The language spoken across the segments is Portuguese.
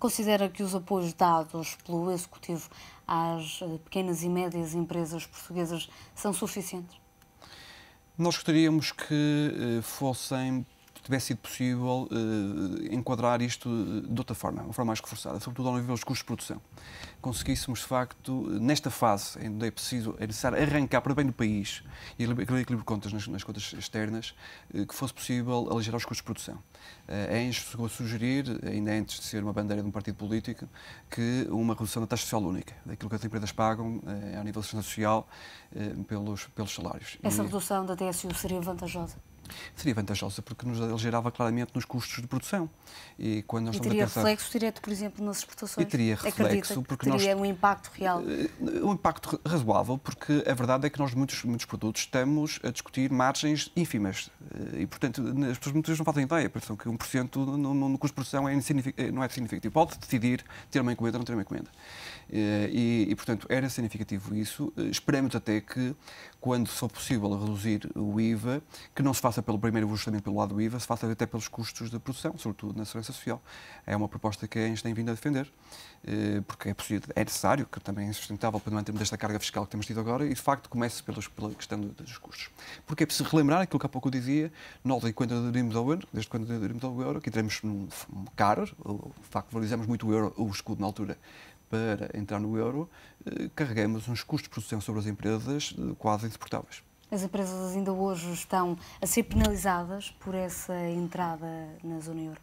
Considera que os apoios dados pelo Executivo às eh, pequenas e médias empresas portuguesas são suficientes? Nós gostaríamos que eh, fossem tivesse sido possível eh, enquadrar isto eh, de outra forma, uma forma mais reforçada, sobretudo ao nível dos custos de produção. Conseguíssemos, de facto, nesta fase, onde é preciso, é necessário arrancar para bem do país e equilíbrio de contas nas, nas contas externas, eh, que fosse possível aligerar os custos de produção. A Enge é chegou a sugerir, ainda antes de ser uma bandeira de um partido político, que uma redução da taxa social única, daquilo que as empresas pagam eh, ao nível da social pelos, pelos salários. Essa e, redução da TSU seria vantajosa? Seria vantajosa porque nos gerava claramente nos custos de produção. E, quando nós e teria pensar... reflexo direto, por exemplo, nas exportações? E teria reflexo. porque teria nós... um impacto real? Eh, um impacto razoável, porque a verdade é que nós, muitos, muitos produtos, estamos a discutir margens ínfimas. Eh, e, portanto, as pessoas muitas vezes não fazem ideia, pensam que 1% no, no, no custo de produção é eh, não é significativo. Pode decidir ter uma encomenda ou não ter uma encomenda. E, e, portanto, era significativo isso. Esperamos até que quando for possível reduzir o IVA, que não se faça pelo primeiro ajustamento pelo lado do IVA, se faça até pelos custos da produção, sobretudo na segurança social. É uma proposta que a gente tem vindo a defender, eh, porque é, possível, é necessário, que também é sustentável para mantermos esta carga fiscal que temos tido agora, e de facto comece pelos, pela questão dos custos. Porque é preciso relembrar aquilo que há pouco eu dizia, nós, enquanto aderimos ao euro, desde quando aderimos ao euro, que teremos num caro, de facto valorizamos muito o euro, o escudo na altura para entrar no euro, eh, carregamos uns custos de produção sobre as empresas eh, quase insuportáveis. As empresas ainda hoje estão a ser penalizadas por essa entrada na zona euro?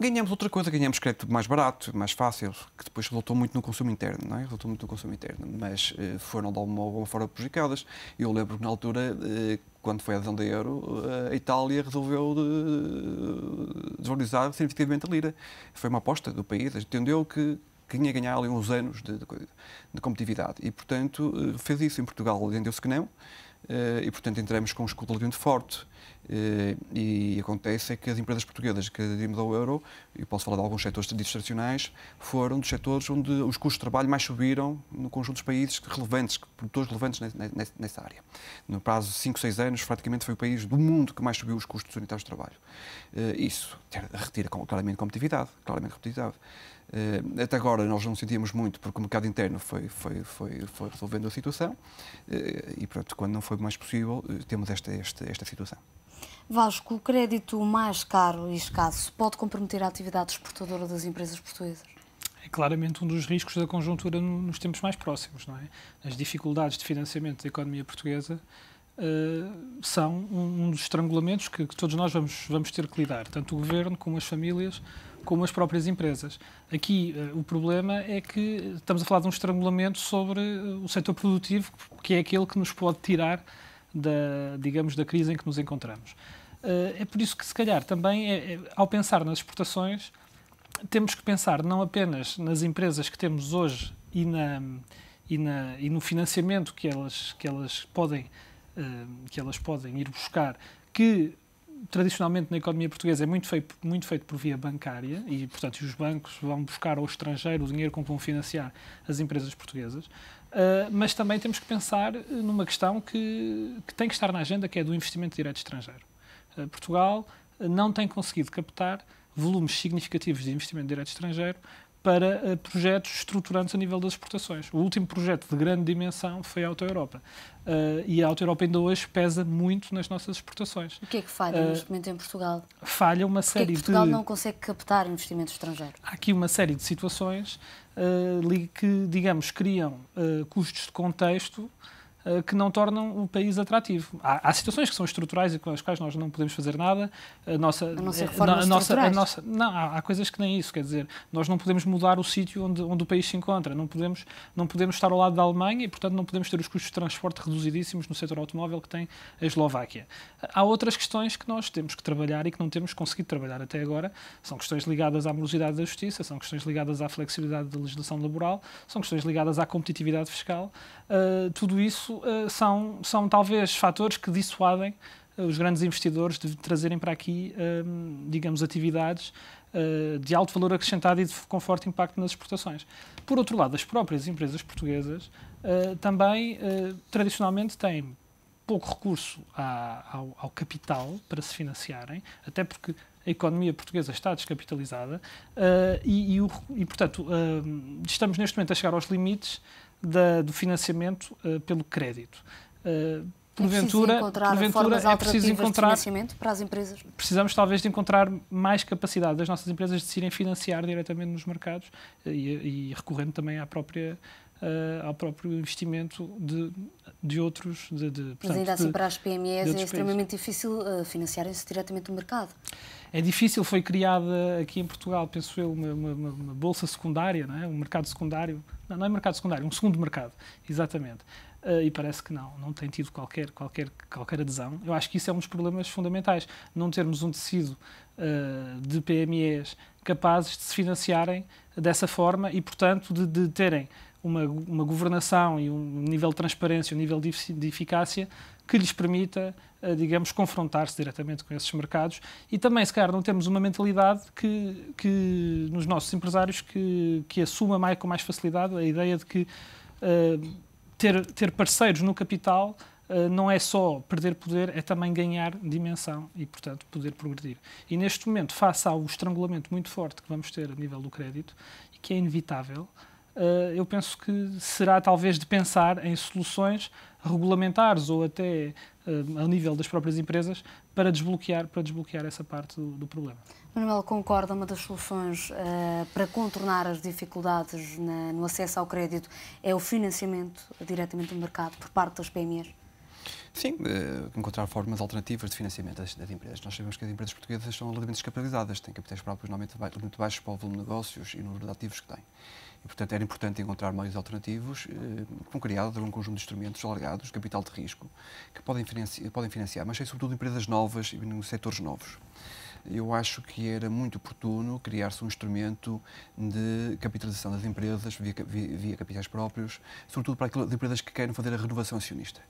ganhamos outra coisa, ganhamos crédito mais barato, mais fácil, que depois resultou muito no consumo interno, não é? Resultou muito no consumo interno, mas eh, foram de alguma, alguma forma prejudicadas. Eu lembro que na altura, eh, quando foi a adesão da euro, eh, a Itália resolveu de, de desvalorizar significativamente a lira. Foi uma aposta do país, entendeu que que tinha ganhar ali uns anos de, de, de competitividade. E, portanto, eh, fez isso em Portugal, entendeu-se que não, eh, e, portanto, entramos com um escudo muito forte, eh, e acontece é que as empresas portuguesas que aderimos ao euro, e posso falar de alguns setores tradicionais, foram dos setores onde os custos de trabalho mais subiram no conjunto dos países relevantes, produtores relevantes nessa área. No prazo de 5, 6 anos, praticamente foi o país do mundo que mais subiu os custos unitários de trabalho. Eh, isso retira claramente competitividade, claramente competitividade. Uh, até agora nós não sentíamos muito porque o mercado interno foi, foi, foi, foi resolvendo a situação uh, e, pronto, quando não foi mais possível, uh, temos esta, esta, esta situação. Vasco, o crédito mais caro e escasso pode comprometer a atividade exportadora das empresas portuguesas? É claramente um dos riscos da conjuntura nos tempos mais próximos, não é? As dificuldades de financiamento da economia portuguesa Uh, são um, um, dos estrangulamentos que, que, todos nós vamos, vamos ter que lidar, tanto o governo como as famílias, como as próprias empresas. Aqui uh, o problema é que estamos a falar de um estrangulamento sobre eh, o setor produtivo, que é aquele que nos pode tirar da, digamos, da crise em que nos encontramos. Eh, é por isso que, se calhar, também, é, é, ao pensar nas exportações, temos que pensar não apenas nas empresas que temos hoje e, na, e, na, e no financiamento que elas, que, elas podem, eh, que elas podem ir buscar, que tradicionalmente na economia portuguesa é muito feito, muito feito por via bancária e, portanto, os bancos vão buscar ao estrangeiro o dinheiro com que vão financiar as empresas portuguesas. Ah, mas também temos que pensar eh, numa questão que, que tem que estar na agenda, que é do investimento direto estrangeiro. Ah, Portugal eh, não tem conseguido captar volumes significativos de investimento direto estrangeiro para eh, projetos estruturantes a nível das exportações. O último projeto de grande dimensão foi a Auto Europa. Uh, e a Auto Europa ainda hoje pesa muito nas nossas exportações. O que é que falha uh, eh, neste momento em Portugal? Falha uma Porquê série de. Portugal não consegue captar investimentos estrangeiros. Há aqui uma série de situações uh, que, digamos, criam custos de contexto eh, que não tornam o país atrativo. Há, há, situações que são estruturais e com as quais nós não podemos fazer nada. A nossa, a nossa reforma eh, a, a nossa, a nossa, Não, há, há, coisas que nem isso, quer dizer, nós não podemos mudar o sítio onde, onde o país se encontra, não podemos, não podemos estar ao lado da Alemanha e, portanto, não podemos ter os custos de transporte reduzidíssimos no setor automóvel que tem a Eslováquia. Há outras questões que nós temos que trabalhar e que não temos conseguido trabalhar até agora. São questões ligadas à morosidade da justiça, são questões ligadas à flexibilidade da legislação laboral, são questões ligadas à competitividade fiscal. Uh, tudo isso eh, são, são talvez fatores que dissuadem eh, os grandes investidores de trazerem para aqui, ehm, digamos, atividades eh, de alto valor acrescentado e de, com forte impacto nas exportações. Por outro lado, as próprias empresas portuguesas também, tradicionalmente, têm pouco recurso ao, ao capital para se financiarem, até porque a economia portuguesa está descapitalizada uh, e, e, o, e, portanto, uh, estamos neste momento a chegar aos limites da, do financiamento uh, pelo crédito. Uh, porventura, é encontrar, porventura, é preciso encontrar financiamento para as empresas. Precisamos talvez de encontrar mais capacidade das nossas empresas de se irem financiar diretamente nos mercados eh, e, e recorrendo também à própria uh, ao próprio investimento de, de outros. De, de, portanto, Mas ainda assim, de, para as PMEs é extremamente países. difícil uh, eh, financiarem-se diretamente do mercado. É difícil, foi criada aqui em Portugal, penso eu, uma, uma, uma bolsa secundária, não é? um mercado secundário. Não, não, é mercado secundário, um segundo mercado, exatamente. Uh, e parece que não, não tem tido qualquer, qualquer, qualquer adesão. Eu acho que isso é um dos problemas fundamentais, não termos um tecido uh, de PMEs capazes de se financiarem dessa forma e, portanto, de, de terem uma, uma governação e um nível de transparência, um nível de, de eficácia que lhes permita, eh, digamos, confrontar-se diretamente com esses mercados e também, se calhar, não temos uma mentalidade que, que nos nossos empresários que, que assuma mais, com mais facilidade a ideia de que uh, ter, ter parceiros no capital uh, não é só perder poder, é também ganhar dimensão e, portanto, poder progredir. E neste momento, face ao estrangulamento muito forte que vamos ter a nível do crédito, e que é inevitável, eh, eu penso que será talvez de pensar em soluções regulamentares ou até uh, nível das próprias empresas para desbloquear, para desbloquear essa parte do, do problema. Manuel, concorda, uma das soluções uh, para contornar as dificuldades na, no acesso ao crédito é o financiamento diretamente do mercado por parte das PMEs? Sim, uh, encontrar formas alternativas de financiamento das, das, empresas. Nós sabemos que as empresas portuguesas são relativamente descapitalizadas, têm capitais próprios normalmente muito baixos para o volume de negócios e o número de ativos que têm. E, portanto, era importante encontrar meios alternativos eh, com criado de um conjunto de instrumentos alargados, capital de risco, que podem financiar, podem financiar mas, sobretudo, empresas novas e setores novos eu acho que era muito oportuno criar-se um instrumento de capitalização das empresas via, via, via capitais próprios, sobretudo para aquelas empresas que querem fazer a renovação acionista.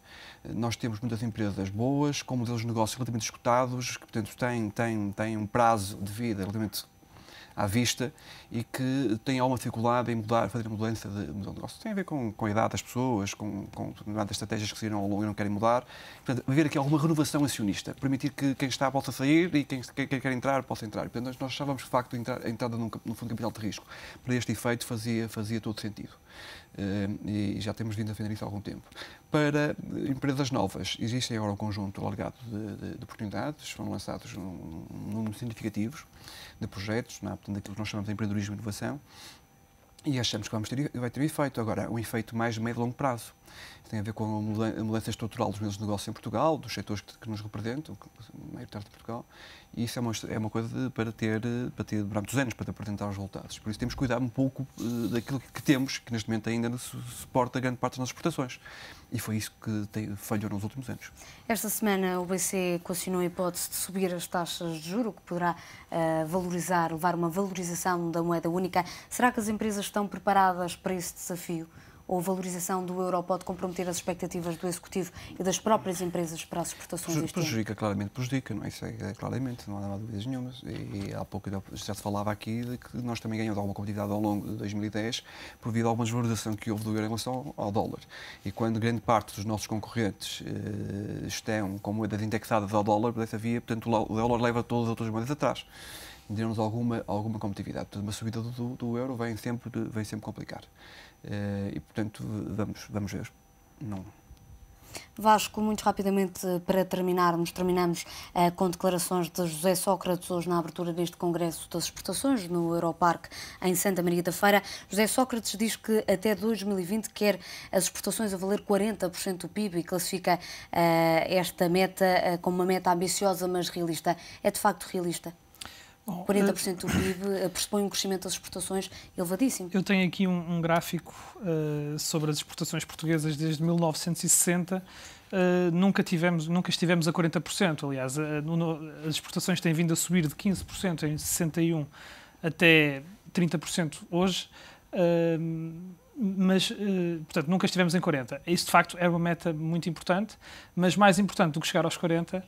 Nós temos muitas empresas boas, com modelos de negócio relativamente escutados, que, portanto, têm, têm, têm um prazo de vida relativamente à vista e que têm alguma dificuldade em mudar, fazer mudança de, mudar de negócio. Tem a ver com, com a idade das pessoas, com, com determinadas estratégias que saíram ao longo e não querem mudar. Portanto, haver aqui alguma renovação acionista, permitir que quem está possa sair e quem, quem quer entrar possa entrar. Portanto, nós, achávamos que, de facto, a entrada num, no fundo de capital de risco para este efeito fazia, fazia todo sentido. Eh, e já temos vindo a fazer isso há algum tempo. Para eh, empresas novas, existe agora um conjunto alargado de, de, de oportunidades, foram lançados um, um número significativo de projetos, na, é? portanto, daquilo que nós chamamos de empreendedorismo e inovação, e achamos que vamos ter, vai ter um efeito. Agora, um efeito mais de médio e longo prazo. Tem a ver com a mudança estrutural dos meus negócios em Portugal, dos setores que, que nos representam, maior parte de Portugal, e isso é uma, é uma coisa de, para, ter, para ter durante os anos para apresentar os resultados. Por isso temos que cuidar um pouco uh, daquilo que temos, que neste momento ainda suporta grande parte das nossas exportações. E foi isso que tem, falhou nos últimos anos. Esta semana o BC equacionou a hipótese de subir as taxas de juro, que poderá uh, valorizar, levar uma valorização da moeda única. Será que as empresas estão preparadas para esse desafio? Ou a valorização do euro pode comprometer as expectativas do Executivo e das próprias empresas para as exportações deste Prejudica, ano? claramente prejudica, não é? Isso é, é claramente, não há, não há dúvidas nenhumas. E, e, há pouco já se falava aqui de que nós também ganhamos alguma competitividade ao longo de 2010 por via de alguma desvalorização que houve do euro em relação ao dólar. E quando grande parte dos nossos concorrentes eh, estão com moedas indexadas ao dólar, dessa via, portanto, o dólar leva todas as outras moedas atrás digamos, alguma, alguma competitividade. Portanto, uma subida do, do euro vem sempre, vem sempre complicar. Uh, e, portanto, vamos, vamos ver. Não. Vasco, muito rapidamente eh, para terminarmos, terminamos eh, com declarações de José Sócrates hoje na abertura deste Congresso das Exportações no Europarque em Santa Maria da Feira. José Sócrates diz que até 2020 quer as exportações a valer 40% do PIB e classifica esta meta como uma meta ambiciosa mas realista. É de facto realista? Bom, 40% do PIB eh, pressupõe um crescimento das exportações elevadíssimo. Eu tenho aqui um, um gráfico uh, sobre as exportações portuguesas desde 1960. Uh, eh, nunca, tivemos, nunca estivemos a 40%. Aliás, uh, no, as exportações têm vindo a subir de 15% em 61 até 30% hoje. Ehm, mas, portanto, nunca estivemos em 40%. Isso, de facto, é uma meta muito importante, mas mais importante do que chegar aos 40%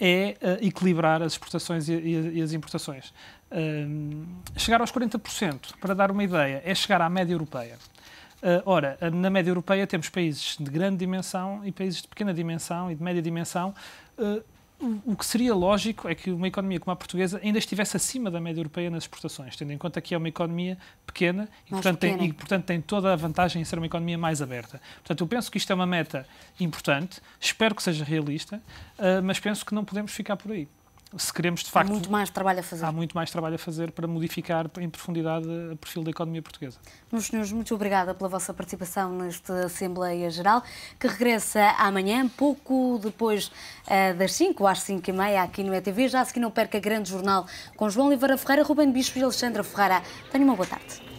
é uh, equilibrar as exportações e, e, e as importações. Uh, chegar aos 40%, para dar uma ideia, é chegar à média europeia. Uh, ora, eh, na média europeia temos países de grande dimensão e países de pequena dimensão e de média dimensão o que seria lógico é que uma economia como a portuguesa ainda estivesse acima da média europeia nas exportações, tendo em conta que é uma economia pequena e, portanto, pequena. Tem, e portanto, Tem, toda a vantagem em ser uma economia mais aberta. Portanto, eu penso que isto é uma meta importante, espero que seja realista, ah, mas penso que não podemos ficar por aí se queremos de facto. Há muito mais trabalho a fazer. Há muito mais trabalho a fazer para modificar em profundidade o perfil da economia portuguesa. Meus senhores, muito obrigada pela vossa participação nesta Assembleia Geral, que regressa amanhã, pouco depois uh, das 5 às 5 e meia, aqui no ETV. Já a seguir, não perca grande jornal com João Oliveira Ferreira, Rubem Bispo e Alexandra Ferreira. Tenha uma boa tarde.